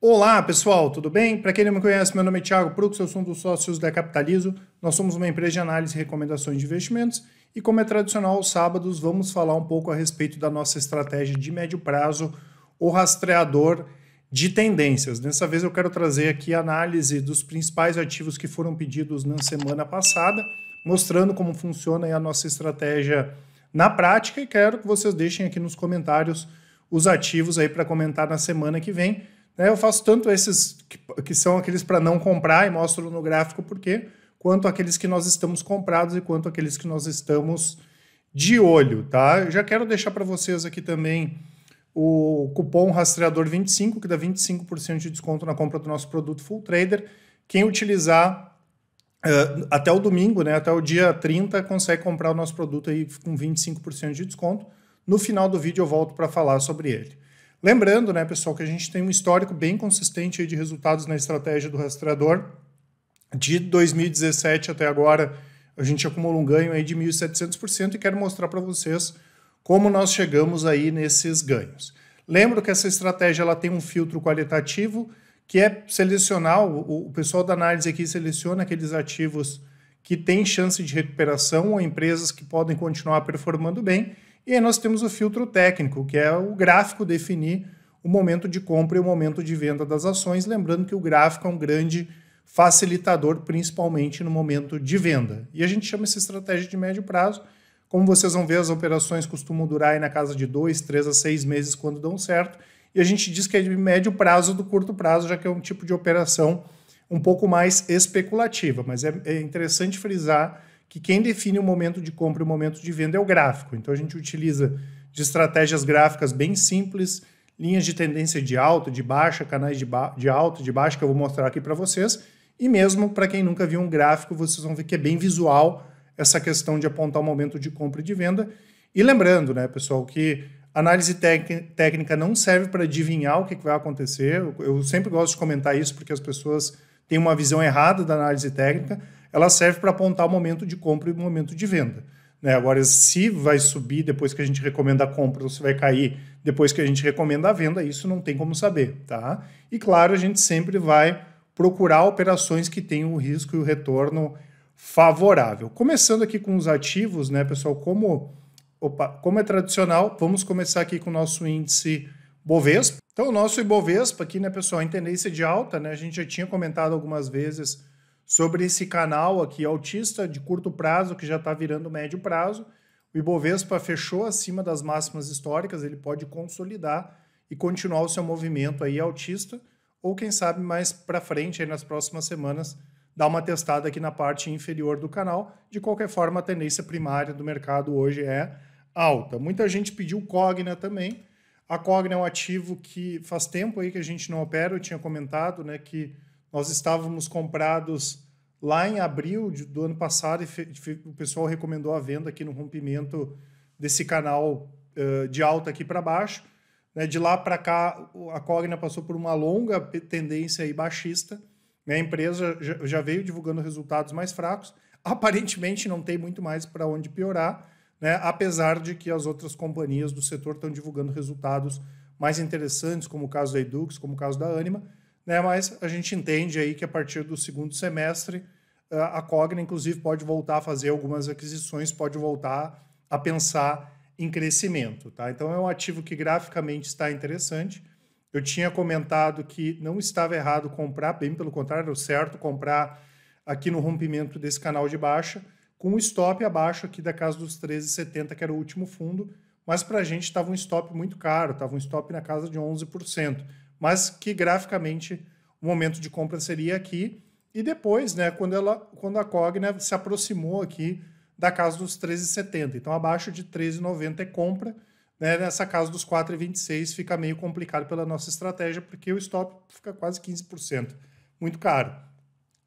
Olá, pessoal, tudo bem? Para quem não me conhece, meu nome é Thiago Prux, eu sou um dos sócios da Capitalizo. Nós somos uma empresa de análise e recomendações de investimentos e, como é tradicional, aos sábados vamos falar um pouco a respeito da nossa estratégia de médio prazo, o rastreador de tendências. Dessa vez eu quero trazer aqui a análise dos principais ativos que foram pedidos na semana passada, mostrando como funciona a nossa estratégia na prática e quero que vocês deixem aqui nos comentários os ativos aí para comentar na semana que vem né, eu faço tanto esses que, que são aqueles para não comprar e mostro no gráfico porque quanto aqueles que nós estamos comprados e quanto aqueles que nós estamos de olho, tá? Eu já quero deixar para vocês aqui também o cupom rastreador 25 que dá 25% de desconto na compra do nosso produto Full Trader. Quem utilizar uh, até o domingo, né, até o dia 30, consegue comprar o nosso produto aí com 25% de desconto. No final do vídeo eu volto para falar sobre ele. Lembrando, né, pessoal, que a gente tem um histórico bem consistente de resultados na estratégia do rastreador. De 2017 até agora, a gente acumula um ganho aí de 1.700% e quero mostrar para vocês como nós chegamos aí nesses ganhos. Lembro que essa estratégia ela tem um filtro qualitativo que é selecionar, o, o pessoal da análise aqui seleciona aqueles ativos que têm chance de recuperação ou empresas que podem continuar performando bem e aí nós temos o filtro técnico, que é o gráfico definir o momento de compra e o momento de venda das ações, lembrando que o gráfico é um grande facilitador, principalmente no momento de venda. E a gente chama essa estratégia de médio prazo. Como vocês vão ver, as operações costumam durar aí na casa de dois, três a seis meses quando dão certo. E a gente diz que é de médio prazo do curto prazo, já que é um tipo de operação um pouco mais especulativa. Mas é, é interessante frisar que quem define o momento de compra e o momento de venda é o gráfico. Então a gente utiliza de estratégias gráficas bem simples, linhas de tendência de alta, de baixa, canais de, ba de alta, de baixa, que eu vou mostrar aqui para vocês. E mesmo para quem nunca viu um gráfico, vocês vão ver que é bem visual essa questão de apontar o momento de compra e de venda. E lembrando, né, pessoal, que análise técnica não serve para adivinhar o que, que vai acontecer. Eu sempre gosto de comentar isso porque as pessoas têm uma visão errada da análise técnica ela serve para apontar o momento de compra e o momento de venda. Né? Agora, se vai subir depois que a gente recomenda a compra ou se vai cair depois que a gente recomenda a venda, isso não tem como saber, tá? E claro, a gente sempre vai procurar operações que tenham o risco e o retorno favorável. Começando aqui com os ativos, né, pessoal? Como, opa, como é tradicional, vamos começar aqui com o nosso índice Bovespa. Então, o nosso Ibovespa aqui, né, pessoal, em tendência de alta, né? A gente já tinha comentado algumas vezes sobre esse canal aqui autista de curto prazo que já está virando médio prazo. O Ibovespa fechou acima das máximas históricas, ele pode consolidar e continuar o seu movimento aí autista, ou quem sabe mais para frente, aí nas próximas semanas, dar uma testada aqui na parte inferior do canal. De qualquer forma, a tendência primária do mercado hoje é alta. Muita gente pediu Cogna também. A Cogna é um ativo que faz tempo aí que a gente não opera, eu tinha comentado, né, que nós estávamos comprados lá em abril do ano passado e o pessoal recomendou a venda aqui no rompimento desse canal uh, de alta aqui para baixo. Né? De lá para cá, a Cogna passou por uma longa tendência aí baixista. Né? A empresa já veio divulgando resultados mais fracos. Aparentemente não tem muito mais para onde piorar, né? apesar de que as outras companhias do setor estão divulgando resultados mais interessantes, como o caso da Edux, como o caso da Anima né? Mas a gente entende aí que a partir do segundo semestre eh, a Cogna, inclusive, pode voltar a fazer algumas aquisições, pode voltar a pensar em crescimento, tá? Então é um ativo que graficamente está interessante. Eu tinha comentado que não estava errado comprar, bem pelo contrário, certo comprar aqui no rompimento desse canal de baixa, com um stop abaixo aqui da casa dos 13,70, que era o último fundo, mas para a gente estava um stop muito caro, estava um stop na casa de 11% mas que graficamente o momento de compra seria aqui. E depois, né, quando, ela, quando a Cogna se aproximou aqui da casa dos 13,70. Então, abaixo de 13,90 é compra. Né, nessa casa dos 4,26 fica meio complicado pela nossa estratégia, porque o stop fica quase 15%. Muito caro.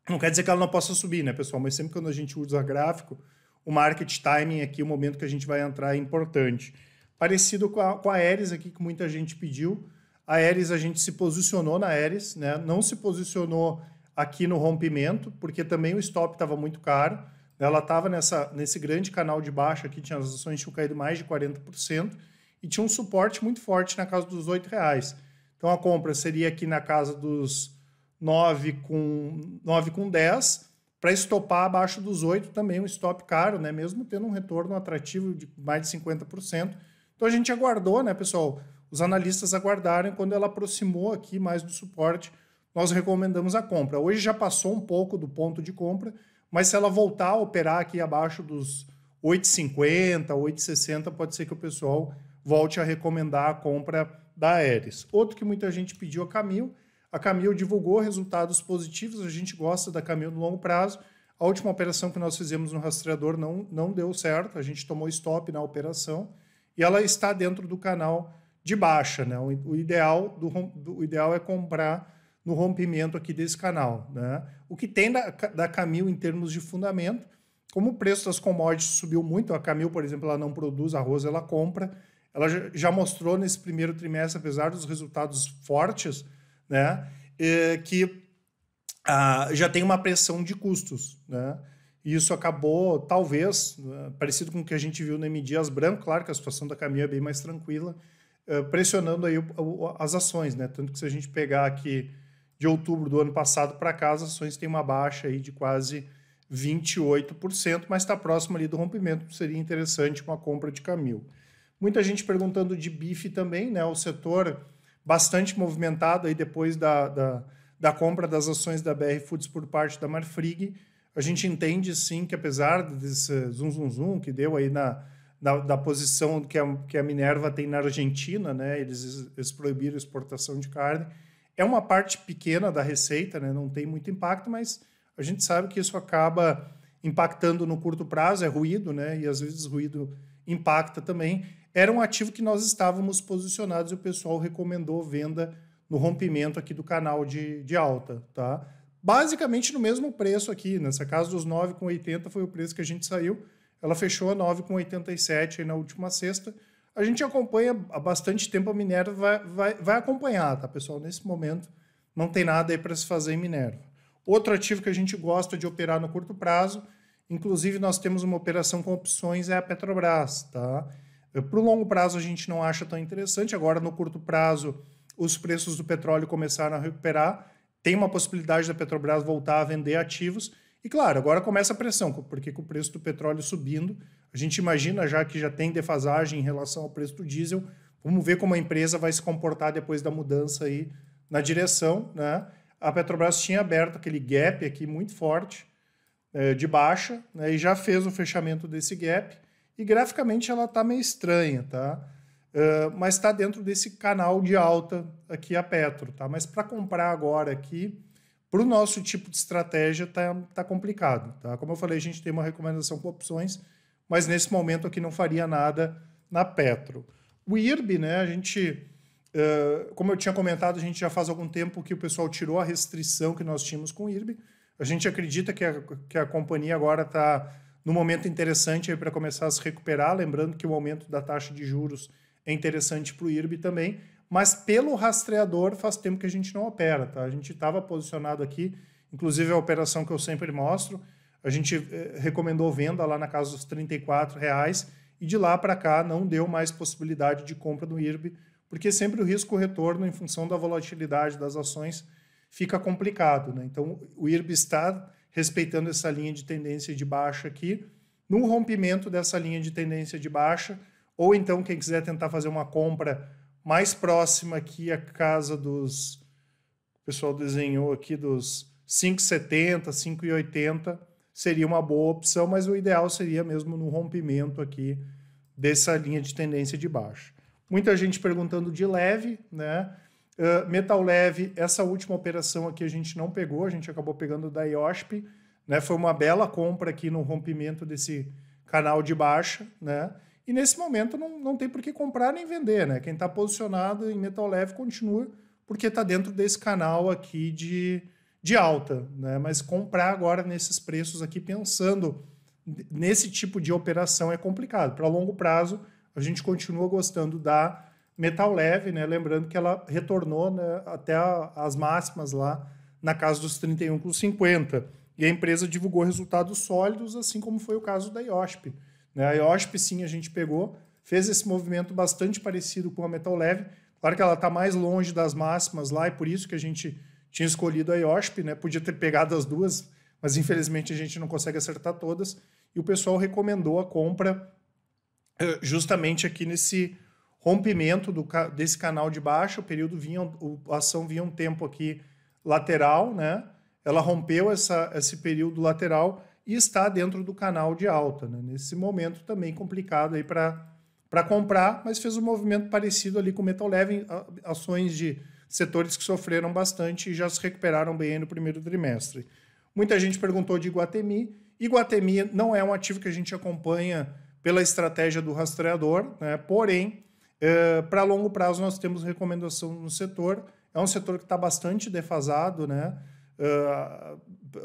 Não quer dizer que ela não possa subir, né, pessoal? Mas sempre quando a gente usa gráfico, o market timing aqui, é o momento que a gente vai entrar é importante. Parecido com a, com a Ares aqui, que muita gente pediu. A Ares, a gente se posicionou na Ares, né? não se posicionou aqui no rompimento, porque também o stop estava muito caro. Ela estava nesse grande canal de baixa aqui, tinha, as ações tinham caído mais de 40% e tinha um suporte muito forte na casa dos R$ reais. Então a compra seria aqui na casa dos 9 com 9 com 10 para estopar abaixo dos 8 também um stop caro, né? Mesmo tendo um retorno atrativo de mais de 50%. Então a gente aguardou, né, pessoal? os analistas aguardarem Quando ela aproximou aqui mais do suporte, nós recomendamos a compra. Hoje já passou um pouco do ponto de compra, mas se ela voltar a operar aqui abaixo dos 8,50, 8,60, pode ser que o pessoal volte a recomendar a compra da Ares. Outro que muita gente pediu a Camil. A Camil divulgou resultados positivos, a gente gosta da Camil no longo prazo. A última operação que nós fizemos no rastreador não, não deu certo, a gente tomou stop na operação e ela está dentro do canal de baixa, né? O, ideal do, do ideal é comprar no rompimento aqui desse canal, né? O que tem da, da Camil em termos de fundamento, como o preço das commodities subiu muito, a Camil, por exemplo, ela não produz arroz, ela compra. Ela já mostrou nesse primeiro trimestre, apesar dos resultados fortes, né, que ah, já tem uma pressão de custos, né? E isso acabou, talvez, né, parecido com o que a gente viu no M. Dias Branco, claro que a situação da Camil é bem mais tranquila, eh, pressionando aí as ações, né? Tanto que se a gente pegar aqui de outubro do ano passado para cá, as ações têm uma baixa aí de quase 28%, mas está próximo ali do rompimento, seria interessante uma compra de Camil. Muita gente perguntando de bife também, né? O setor bastante movimentado aí depois da, da, da compra das ações da BR Foods por parte da Marfrig. A gente entende sim que apesar desse zum zum zum que deu aí na da, da posição que a, que a Minerva tem na Argentina, né? Eles, eles proibiram a exportação de carne. É uma parte pequena da receita, né? Não tem muito impacto, mas a gente sabe que isso acaba impactando no curto prazo, é ruído, né? E às vezes ruído impacta também. Era um ativo que nós estávamos posicionados e o pessoal recomendou venda no rompimento aqui do canal de, de alta, tá? Basicamente no mesmo preço aqui, nessa casa dos 9,80 foi o preço que a gente saiu. Ela fechou a 9,87 na última sexta. A gente acompanha há bastante tempo a Minerva, vai, vai, vai acompanhar, tá, pessoal? Nesse momento não tem nada aí para se fazer em Minerva. Outro ativo que a gente gosta de operar no curto prazo, inclusive nós temos uma operação com opções, é a Petrobras, tá? Para o longo prazo a gente não acha tão interessante, agora no curto prazo os preços do petróleo começaram a recuperar, tem uma possibilidade da Petrobras voltar a vender ativos, e claro, agora começa a pressão, porque com o preço do petróleo subindo, a gente imagina já que já tem defasagem em relação ao preço do diesel. Vamos ver como a empresa vai se comportar depois da mudança aí na direção, né? A Petrobras tinha aberto aquele gap aqui muito forte é, de baixa, né? E já fez o fechamento desse gap. E graficamente ela está meio estranha, tá? Uh, mas está dentro desse canal de alta aqui a Petro, tá? Mas para comprar agora aqui, para o nosso tipo de estratégia, está tá complicado. Tá? Como eu falei, a gente tem uma recomendação com opções, mas nesse momento aqui não faria nada na Petro. O IRB, né, a gente, uh, como eu tinha comentado, a gente já faz algum tempo que o pessoal tirou a restrição que nós tínhamos com o IRB. A gente acredita que a, que a companhia agora está no momento interessante para começar a se recuperar, lembrando que o aumento da taxa de juros é interessante para o IRB também, mas pelo rastreador faz tempo que a gente não opera, tá? A gente estava posicionado aqui, inclusive a operação que eu sempre mostro, a gente eh, recomendou venda lá na casa dos R$ reais e de lá para cá não deu mais possibilidade de compra do IRB, porque sempre o risco retorno em função da volatilidade das ações fica complicado, né? Então o IRB está respeitando essa linha de tendência de baixa aqui. No rompimento dessa linha de tendência de baixa, ou então quem quiser tentar fazer uma compra mais próxima aqui a casa dos. O pessoal desenhou aqui dos 5,70, 5,80 seria uma boa opção, mas o ideal seria mesmo no rompimento aqui dessa linha de tendência de baixo. Muita gente perguntando de leve, né? Uh, metal leve, essa última operação aqui a gente não pegou, a gente acabou pegando da IOSP, né? Foi uma bela compra aqui no rompimento desse canal de baixa, né? E nesse momento não, não tem por que comprar nem vender, né? Quem está posicionado em metal leve continua porque está dentro desse canal aqui de, de alta, né? Mas comprar agora nesses preços aqui pensando nesse tipo de operação é complicado. Para longo prazo, a gente continua gostando da metal leve, né? Lembrando que ela retornou né, até a, as máximas lá na casa dos 31,50. E a empresa divulgou resultados sólidos, assim como foi o caso da IOSP. Né? A IOSP, sim, a gente pegou, fez esse movimento bastante parecido com a Metal Leve. Claro que ela está mais longe das máximas lá, e por isso que a gente tinha escolhido a IOSP, né? podia ter pegado as duas, mas infelizmente a gente não consegue acertar todas. E o pessoal recomendou a compra eh, justamente aqui nesse rompimento do, desse canal de baixa, o período vinha, a ação vinha um tempo aqui lateral, né? Ela rompeu essa, esse período lateral e está dentro do canal de alta, né? nesse momento também complicado aí para comprar, mas fez um movimento parecido ali com o Metal Leve, ações de setores que sofreram bastante e já se recuperaram bem no primeiro trimestre. Muita gente perguntou de Iguatemi. Iguatemi não é um ativo que a gente acompanha pela estratégia do rastreador, né? porém, eh, para longo prazo nós temos recomendação no setor. É um setor que está bastante defasado, né? Uh,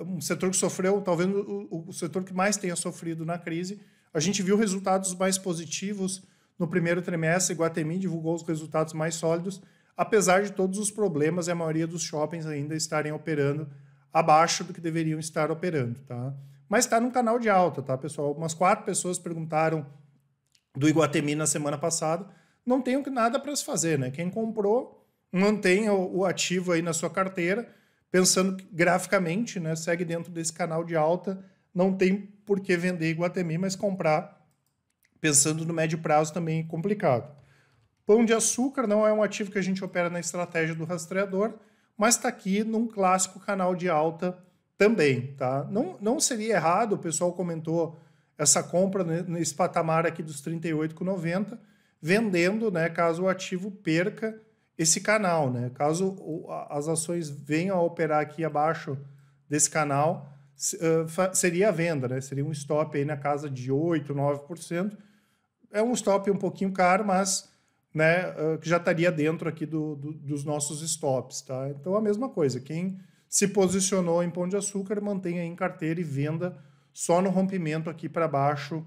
um setor que sofreu, talvez o, o, setor que mais tenha sofrido na crise. A gente viu resultados mais positivos no primeiro trimestre. Guatemi divulgou os resultados mais sólidos, apesar de todos os problemas e a maioria dos shoppings ainda estarem operando abaixo do que deveriam estar operando, tá? Mas está num canal de alta, tá, pessoal? Umas quatro pessoas perguntaram do Iguatemi na semana passada. Não tenho nada para se fazer, né? Quem comprou, mantenha o, o ativo aí na sua carteira pensando graficamente, né, segue dentro desse canal de alta, não tem por que vender Iguatemi, mas comprar pensando no médio prazo também é complicado. Pão de açúcar não é um ativo que a gente opera na estratégia do rastreador, mas está aqui num clássico canal de alta também, tá? Não, não seria errado, o pessoal comentou essa compra nesse patamar aqui dos 38,90, vendendo, né, caso o ativo perca esse canal, né? Caso as ações venham a operar aqui abaixo desse canal, seria a venda, né? Seria um stop aí na casa de 8, 9%. É um stop um pouquinho caro, mas né, que já estaria dentro aqui do, do, dos nossos stops, tá? Então a mesma coisa, quem se posicionou em Pão de Açúcar, mantenha em carteira e venda só no rompimento aqui para baixo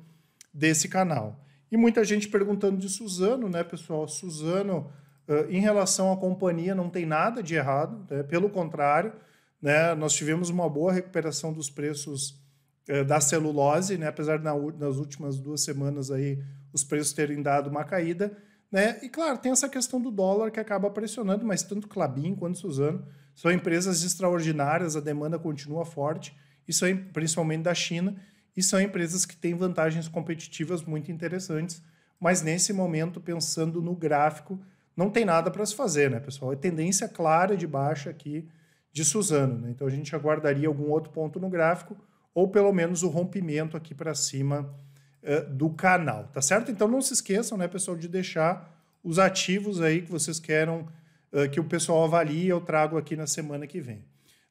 desse canal. E muita gente perguntando de Suzano, né, pessoal? Suzano ah, em relação à companhia, não tem nada de errado, né? pelo contrário, né? nós tivemos uma boa recuperação dos preços eh, da celulose, né? apesar de nas últimas duas semanas aí os preços terem dado uma caída. Né? E claro, tem essa questão do dólar que acaba pressionando, mas tanto Clabin quanto Suzano são empresas extraordinárias, a demanda continua forte, e são, principalmente da China, e são empresas que têm vantagens competitivas muito interessantes. Mas nesse momento, pensando no gráfico, não tem nada para se fazer, né, pessoal? É tendência clara de baixa aqui de Suzano, né? Então a gente aguardaria algum outro ponto no gráfico ou pelo menos o rompimento aqui para cima uh, do canal, tá certo? Então não se esqueçam, né, pessoal, de deixar os ativos aí que vocês querem uh, eh, que o pessoal avalie, eu trago aqui na semana que vem.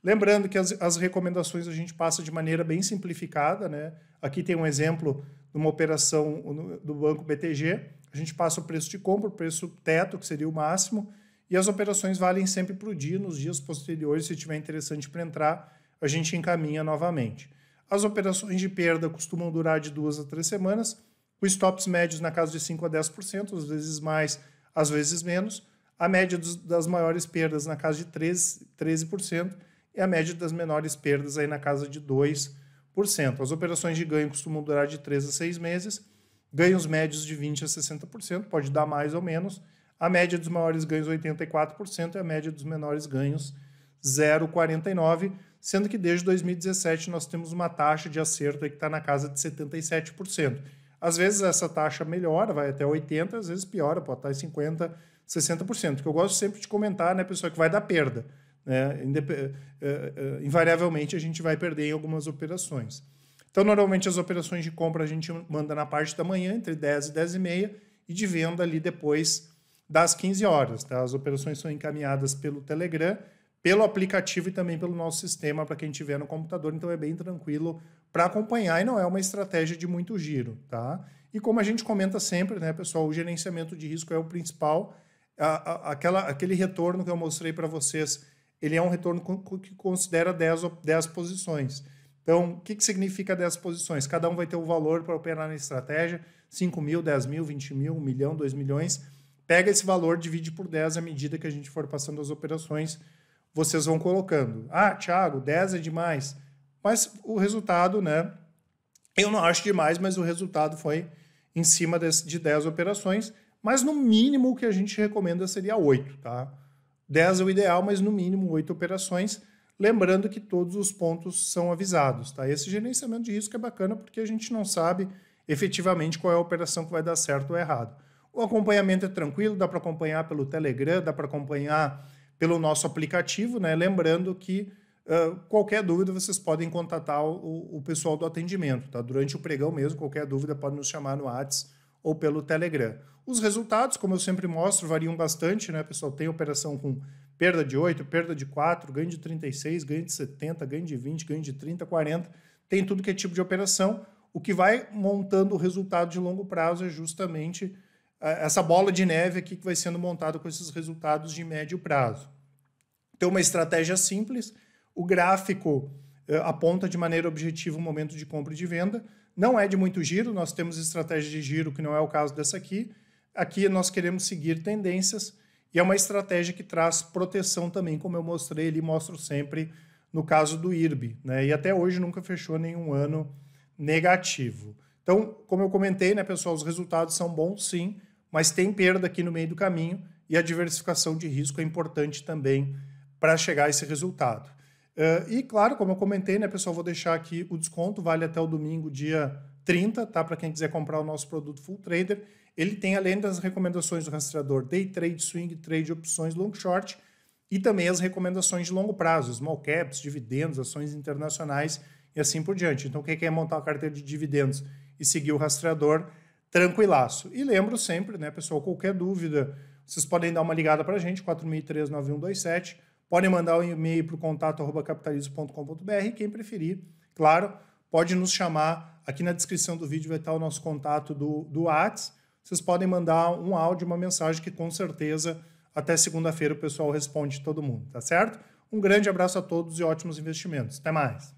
Lembrando que as, as recomendações a gente passa de maneira bem simplificada, né? Aqui tem um exemplo numa operação do banco BTG, a gente passa o preço de compra, o preço teto, que seria o máximo, e as operações valem sempre para o dia, nos dias posteriores, se tiver interessante para entrar, a gente encaminha novamente. As operações de perda costumam durar de duas a três semanas, com stops médios na casa de 5 a 10%, às vezes mais, às vezes menos. A média dos, das maiores perdas na casa de 13%, 13% e a média das menores perdas aí na casa de 2%. As operações de ganho costumam durar de 3 a 6 meses, ganhos médios de 20 a 60%, pode dar mais ou menos. A média dos maiores ganhos 84% e a média dos menores ganhos 0,49%, sendo que desde 2017 nós temos uma taxa de acerto que está na casa de 77%. Às vezes essa taxa melhora, vai até 80%, às vezes piora, pode estar tá em 50%, 60%. O que eu gosto sempre de comentar, né, pessoal, que vai dar perda. Né? Eh, eh, eh, invariavelmente a gente vai perder em algumas operações. Então, normalmente as operações de compra a gente manda na parte da manhã, entre 10 e 10 e meia, e de venda ali depois das 15 horas. Tá? As operações são encaminhadas pelo Telegram, pelo aplicativo e também pelo nosso sistema para quem tiver no computador, então é bem tranquilo para acompanhar e não é uma estratégia de muito giro, tá? E como a gente comenta sempre, né, pessoal, o gerenciamento de risco é o principal, a, a, aquela, aquele retorno que eu mostrei para vocês ele é um retorno que considera 10, 10 posições. Então, o que, que significa 10 posições? Cada um vai ter o um valor para operar na estratégia, 5 mil, 10 mil, 20 mil, 1 milhão, 2 milhões. Pega esse valor, divide por 10 à medida que a gente for passando as operações, vocês vão colocando. Ah, Thiago, 10 é demais. Mas o resultado, né? Eu não acho demais, mas o resultado foi em cima de 10 operações. Mas no mínimo o que a gente recomenda seria 8, tá? 10 é o ideal, mas no mínimo 8 operações. Lembrando que todos os pontos são avisados. Tá? Esse gerenciamento de risco é bacana porque a gente não sabe efetivamente qual é a operação que vai dar certo ou errado. O acompanhamento é tranquilo, dá para acompanhar pelo Telegram, dá para acompanhar pelo nosso aplicativo, né? Lembrando que uh, qualquer dúvida vocês podem contatar o, o, pessoal do atendimento, tá? Durante o pregão mesmo, qualquer dúvida pode nos chamar no WhatsApp ou pelo Telegram. Os resultados, como eu sempre mostro, variam bastante, né, pessoal? Tem operação com perda de 8, perda de 4, ganho de 36, ganho de 70, ganho de 20, ganho de 30, 40. Tem tudo que é tipo de operação. O que vai montando o resultado de longo prazo é justamente eh, essa bola de neve aqui que vai sendo montada com esses resultados de médio prazo. Tem então, uma estratégia simples, o gráfico eh, aponta de maneira objetiva o momento de compra e de venda não é de muito giro, nós temos estratégia de giro, que não é o caso dessa aqui. Aqui nós queremos seguir tendências e é uma estratégia que traz proteção também, como eu mostrei ali, mostro sempre no caso do IRB. Né? E até hoje nunca fechou nenhum ano negativo. Então, como eu comentei, né, pessoal, os resultados são bons sim, mas tem perda aqui no meio do caminho e a diversificação de risco é importante também para chegar a esse resultado. Uh, e claro, como eu comentei, né, pessoal, vou deixar aqui o desconto, vale até o domingo, dia 30, tá? Para quem quiser comprar o nosso produto Full Trader. Ele tem, além das recomendações do rastreador, day trade, swing trade, opções, long short, e também as recomendações de longo prazo, small caps, dividendos, ações internacionais e assim por diante. Então, quem quer montar uma carteira de dividendos e seguir o rastreador, tranquilaço. E lembro sempre, né, pessoal, qualquer dúvida, vocês podem dar uma ligada para a gente, 40039127 Podem mandar um e-mail para o contato capitalismo.com.br. Quem preferir, claro, pode nos chamar. Aqui na descrição do vídeo vai estar o nosso contato do, do Whats. Vocês podem mandar um áudio, uma mensagem que com certeza até segunda-feira o pessoal responde todo mundo, tá certo? Um grande abraço a todos e ótimos investimentos. Até mais.